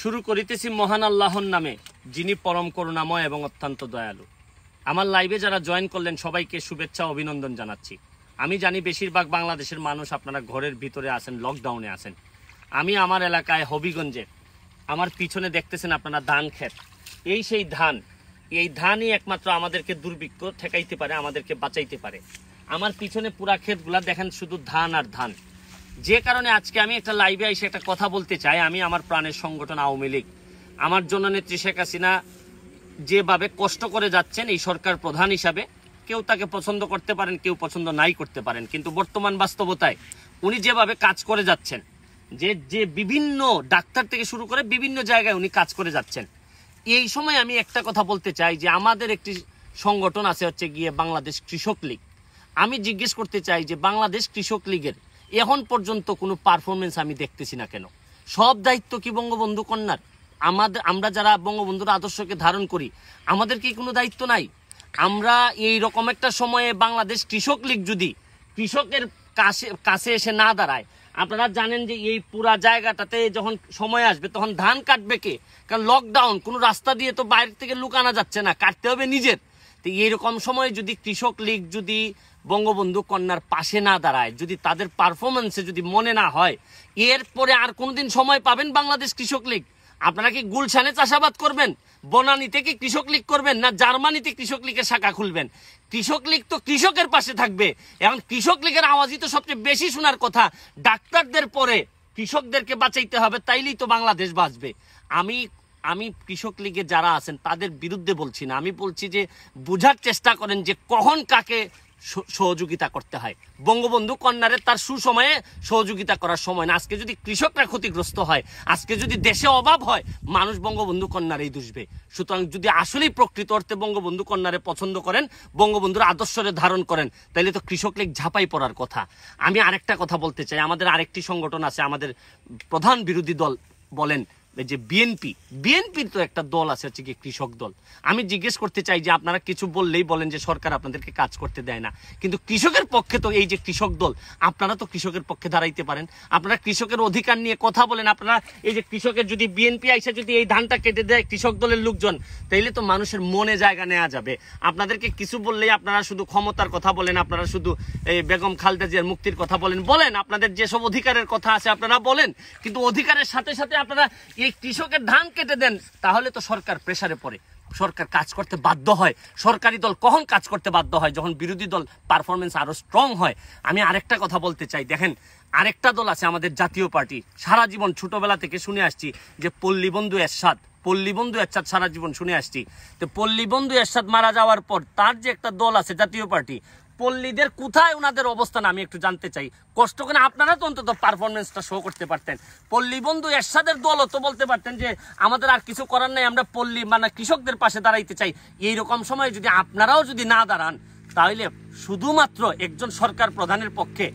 শুরু করিতেছি মহান আল্লাহর নামে যিনি পরম করুণাময় এবং অত্যন্ত দয়ালু আমার লাইভে যারা জয়েন করলেন সবাইকে শুভেচ্ছা অভিনন্দন জানাচ্ছি আমি জানি বেশিরভাগ বাংলাদেশের মানুষ আপনারা ঘরের ভিতরে আছেন লকডাউনে আছেন আমি আমার এলাকায় হবিগঞ্জে আমার পিছনে দেখতেছেন আপনারা ধান ক্ষেত এই সেই ধান এই ধানই একমাত্র আমাদেরকে দুর্ভিক্ষ ঠেকাইতে পারে আমাদেরকে বাঁচাইতে পারে আমার পিছনে পুরা ক্ষেতগুলা দেখেন শুধু ধান আর ধান যে কারণে আজকে আমি একটা লাইভে এসে একটা কথা বলতে চাই আমি আমার প্রাণের সংগঠন আওয়ামী লীগ আমার জন্য নেত্রী শেখ হাসিনা যেভাবে কষ্ট করে যাচ্ছেন এই সরকার প্রধান হিসাবে কেউ তাকে পছন্দ করতে পারেন কেউ পছন্দ নাই করতে পারেন কিন্তু বর্তমান বাস্তবতায় উনি যেভাবে কাজ করে যাচ্ছেন যে যে বিভিন্ন ডাক্তার থেকে শুরু করে বিভিন্ন জায়গায় উনি কাজ করে যাচ্ছেন এই সময় আমি একটা কথা বলতে চাই যে আমাদের একটি সংগঠন আছে হচ্ছে গিয়ে বাংলাদেশ কৃষক লীগ আমি জিজ্ঞেস করতে চাই যে বাংলাদেশ কৃষক লীগের এখন পর্যন্ত কোনো পারফরমেন্স আমি দেখতেছি না কেন সব দায়িত্ব কি বঙ্গবন্ধু কন্যার আমাদের আমরা যারা বঙ্গবন্ধুর আদর্শকে ধারণ করি আমাদের কি কোনো দায়িত্ব নাই আমরা এই রকম একটা সময়ে বাংলাদেশ কৃষক লীগ যদি কৃষকের কাছে কাছে এসে না দাঁড়ায় আপনারা জানেন যে এই পুরা জায়গাটাতে যখন সময় আসবে তখন ধান কাটবে কে কারণ লকডাউন কোনো রাস্তা দিয়ে তো বাইরে থেকে লুকানো যাচ্ছে না কাটতে হবে নিজের তো এইরকম সময়ে যদি কৃষক লীগ যদি বঙ্গবন্ধু কন্যার পাশে না দাঁড়ায় যদি তাদের পারফরমেন্সে যদি মনে না হয় এরপরে আর কোনোদিন সময় পাবেন বাংলাদেশ কৃষক লীগ আপনারা কি গুলশানে চাষাবাদ করবেন বনানীতে কি কৃষক লীগ করবেন না জার্মানিতে কৃষক লীগের শাখা খুলবেন কৃষক লীগ তো কৃষকের পাশে থাকবে এখন কৃষক লীগের আওয়াজই তো সবচেয়ে বেশি শোনার কথা ডাক্তারদের পরে কৃষকদেরকে বাঁচাইতে হবে তাইলেই তো বাংলাদেশ বাঁচবে আমি আমি কৃষক লীগে যারা আছেন তাদের বিরুদ্ধে বলছি না আমি বলছি যে বোঝার চেষ্টা করেন যে কখন কাকে সহযোগিতা করতে হয় বঙ্গবন্ধু কন্যারে তার সুসময়ে সহযোগিতা করার সময় না আজকে যদি কৃষকরা ক্ষতিগ্রস্ত হয় আজকে যদি দেশে অভাব হয় মানুষ বঙ্গবন্ধু কন্যারেই দুষবে সুতরাং যদি আসলেই প্রকৃত অর্থে বঙ্গবন্ধু কন্যারে পছন্দ করেন বঙ্গবন্ধুর আদর্শরে ধারণ করেন তাহলে তো কৃষক লীগ ঝাঁপাই পড়ার কথা আমি আরেকটা কথা বলতে চাই আমাদের আরেকটি সংগঠন আছে আমাদের প্রধান বিরোধী দল বলেন যে বিএনপি বিএনপির তো একটা দল আছে হচ্ছে কি কৃষক দল আমি জিজ্ঞেস করতে চাই যে আপনারা কিছু বললেই বলেন যে সরকার আপনাদেরকে কাজ করতে দেয় না কিন্তু কৃষকের পক্ষে তো এই যে কৃষক দল আপনারা তো কৃষকের পক্ষে দাঁড়াইতে পারেন আপনারা কৃষকের অধিকার নিয়ে কথা বলেন আপনারা এই যে কৃষকের যদি বিএনপি আইসা যদি এই ধানটা কেটে দেয় কৃষক দলের লোকজন তাইলে তো মানুষের মনে জায়গা নেওয়া যাবে আপনাদেরকে কিছু বললেই আপনারা শুধু ক্ষমতার কথা বলেন আপনারা শুধু এই বেগম খালদা জিয়ার মুক্তির কথা বলেন বলেন আপনাদের যেসব অধিকারের কথা আছে আপনারা বলেন কিন্তু অধিকারের সাথে সাথে আপনারা এই যদি কৃষকের ধান কেটে দেন তাহলে তো সরকার প্রেসারে পড়ে সরকার কাজ করতে বাধ্য হয় সরকারি দল কখন কাজ করতে বাধ্য হয় যখন বিরোধী দল পারফরমেন্স আরও স্ট্রং হয় আমি আরেকটা কথা বলতে চাই দেখেন আরেকটা দল আছে আমাদের জাতীয় পার্টি সারা জীবন ছোটোবেলা থেকে শুনে আসছি যে পল্লীবন্ধু এরশাদ পল্লীবন্ধু এরশাদ সারা জীবন শুনে আসছি তো পল্লীবন্ধু এরশাদ মারা যাওয়ার পর তার যে একটা দল আছে জাতীয় পার্টি পল্লীদের কোথায় ওনাদের অবস্থান আমি একটু জানতে চাই কষ্ট করে আপনারা তো অন্তত পারফরমেন্সটা শো করতে পারতেন পল্লী বন্ধু এরশাদের দল তো বলতে পারতেন যে আমাদের আর কিছু করার নাই আমরা পল্লী মানে কৃষকদের পাশে দাঁড়াইতে চাই এইরকম সময়ে যদি আপনারাও যদি না দাঁড়ান তাহলে শুধুমাত্র একজন সরকার প্রধানের পক্ষে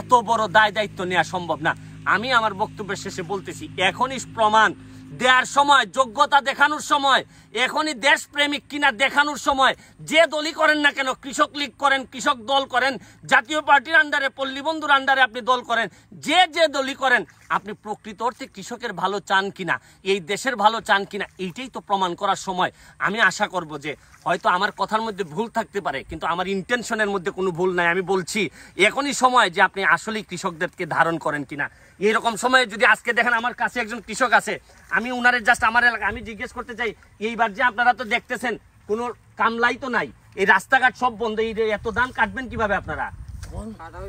এত বড় দায় দায়িত্ব নেওয়া সম্ভব না আমি আমার বক্তব্যের শেষে বলতেছি এখনই প্রমাণ দেওয়ার সময় যোগ্যতা দেখানোর সময় এখনই দেশপ্রেমিক কিনা দেখানোর সময় যে দলই করেন না কেন কৃষক লীগ করেন কৃষক দল করেন জাতীয় পার্টির আন্ডারে পল্লীবন্ধুর আন্ডারে আপনি দল করেন যে যে দলই করেন আপনি প্রকৃত অর্থে কৃষকের ভালো চান কিনা এই দেশের ভালো চান কিনা এইটাই তো প্রমাণ করার সময় আমি আশা করব যে হয়তো আমার কথার মধ্যে ভুল থাকতে পারে কিন্তু আমার ইন্টেনশনের মধ্যে কোনো ভুল নাই আমি বলছি এখনই সময় যে আপনি আসলেই কৃষকদেরকে ধারণ করেন কিনা এইরকম সময়ে যদি আজকে দেখেন আমার কাছে একজন কৃষক আছে আমি উনারে জাস্ট আমার এলাকা আমি জিজ্ঞেস করতে চাই এইবার যে আপনারা তো দেখতেছেন কোনো কামলাই তো নাই এই রাস্তাঘাট সব বন্ধ এই এত দাম কাটবেন কিভাবে আপনারা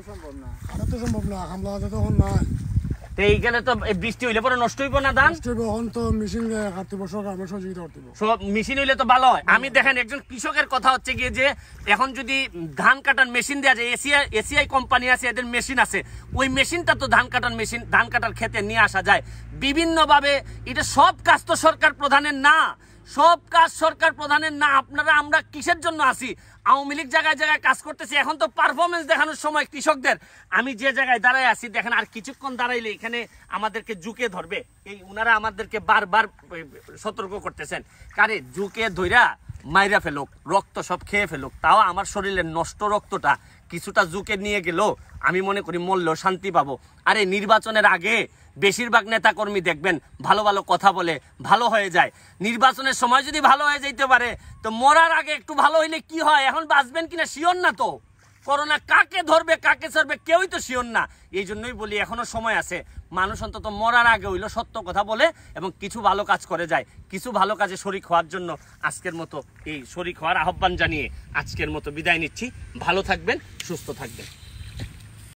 সম্ভব না সম্ভব না কামলা তখন তো এইখানে তো বৃষ্টি হইলে পরে নষ্ট হইব না ধান সব মেশিন হইলে তো ভালো হয় আমি দেখেন একজন কৃষকের কথা হচ্ছে গিয়ে যে এখন যদি ধান কাটার মেশিন দেওয়া যায় এসিআই এসিআই কোম্পানি আছে এদের মেশিন আছে ওই মেশিনটা তো ধান কাটার মেশিন ধান কাটার ক্ষেতে নিয়ে আসা যায় বিভিন্নভাবে এটা সব কাজ তো সরকার প্রধানের না সব কাজ সরকার প্রধানের না আপনারা আমরা কিসের জন্য আসি আওয়ামী লীগ জায়গায় জায়গায় কাজ করতেছি এখন তো পারফরমেন্স দেখানোর সময় কৃষকদের আমি যে জায়গায় দাঁড়ায় আছি দেখেন আর কিছুক্ষণ দাঁড়াইলে এখানে আমাদেরকে জুকে ধরবে এই উনারা আমাদেরকে বারবার সতর্ক করতেছেন কারে জুকে ধইরা মাইরা ফেলুক রক্ত সব খেয়ে ফেলুক তাও আমার শরীরের নষ্ট রক্তটা কিছুটা জুকে নিয়ে গেল আমি মনে করি মূল্য শান্তি পাবো আরে নির্বাচনের আগে বেশিরভাগ নেতাকর্মী দেখবেন ভালো ভালো কথা বলে ভালো হয়ে যায় নির্বাচনের সময় যদি ভালো হয়ে যেতে পারে তো মরার আগে একটু ভালো হইলে কি হয় এখন বাঁচবেন কিনা শিওর না তো করোনা কাকে ধরবে কাকে ছাড়বে কেউই তো শিওর না এই জন্যই বলি এখনো সময় আছে মানুষ অন্তত মরার আগে হইলো সত্য কথা বলে এবং কিছু ভালো কাজ করে যায় কিছু ভালো কাজে শরিক হওয়ার জন্য আজকের মতো এই শরিক হওয়ার আহ্বান জানিয়ে আজকের মতো বিদায় নিচ্ছি ভালো থাকবেন সুস্থ থাকবেন